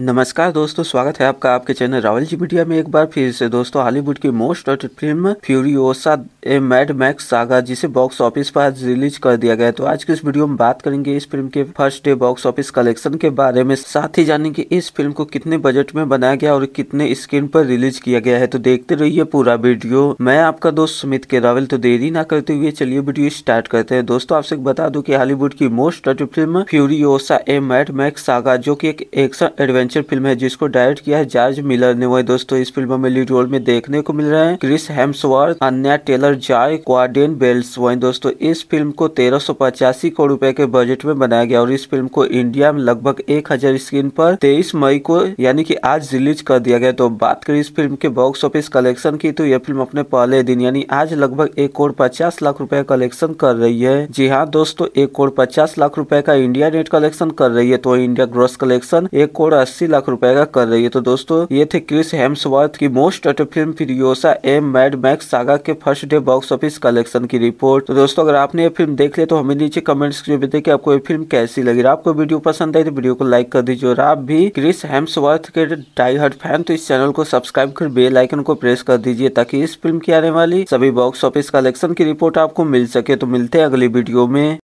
नमस्कार दोस्तों स्वागत है आपका आपके चैनल रावल जी मीडिया में एक बार फिर से दोस्तों हॉलीवुड की most wanted film Furiosa a Mad Max saga जिसे बॉक्स ऑफिस पर रिलीज कर दिया गया तो आज की इस वीडियो में बात करेंगे इस फिल्म के first day box office collection के बारे में साथ ही जानेंगे इस फिल्म को कितने बजट में बनाया गया और कितने स्क्रीन पर रिलीज किया गया है तो देखते रहिए पूरा वीडियो मैं आपका दोस्त सुमित के रावल तो देरी ना करते हुए चलिए वीडियो स्टार्ट करते हैं दोस्तों आपसे बता दो की हॉलीवुड की most wanted film Furiosa a Mad Max saga जो की एक एक्शन एडवेंचर एडवेंचर फिल्म है जिसको डायरेक्ट किया है जॉर्ज मिलर ने वही दोस्तों इस फिल्म में लीड रोल में देखने को मिल रहे हैं Chris Hemsworth Anya Taylor Joy Quaden Bayles वही दोस्तों इस फिल्म को तेरह करोड़ रूपए के बजट में बनाया गया और इस फिल्म को इंडिया में लगभग एक स्क्रीन पर तेईस मई को यानी की आज रिलीज कर दिया गया तो बात करें इस फिल्म के बॉक्स ऑफिस कलेक्शन की तो यह फिल्म अपने पहले दिन यानी आज लगभग एक करोड़ पचास लाख रुपए कलेक्शन कर रही है जी हाँ दोस्तों एक करोड़ पचास लाख रुपए का इंडिया नेट कलेक्शन कर रही है तो इंडिया ग्रॉस कलेक्शन एक करोड़ अस्सी लाख रुपए का कर रही है तो दोस्तों ये थे क्रिस हेम्सवर्थ की most awaited film Furiosa a Mad Max saga के first day box office collection की रिपोर्ट तो दोस्तों अगर आपने ये फिल्म देख लिया तो हमें नीचे कमेंट्स में बताइए आपको ये फिल्म कैसी लगी आपको वीडियो पसंद आई तो वीडियो को लाइक कर दीजिए और आप भी क्रिस हेम्सवर्थ के डाई हर्ट फैन तो इस चैनल को सब्सक्राइब कर बेल आइकन को प्रेस कर दीजिए ताकि इस फिल्म की आने वाली सभी बॉक्स ऑफिस कलेक्शन की रिपोर्ट आपको मिल सके तो मिलते हैं अगली वीडियो में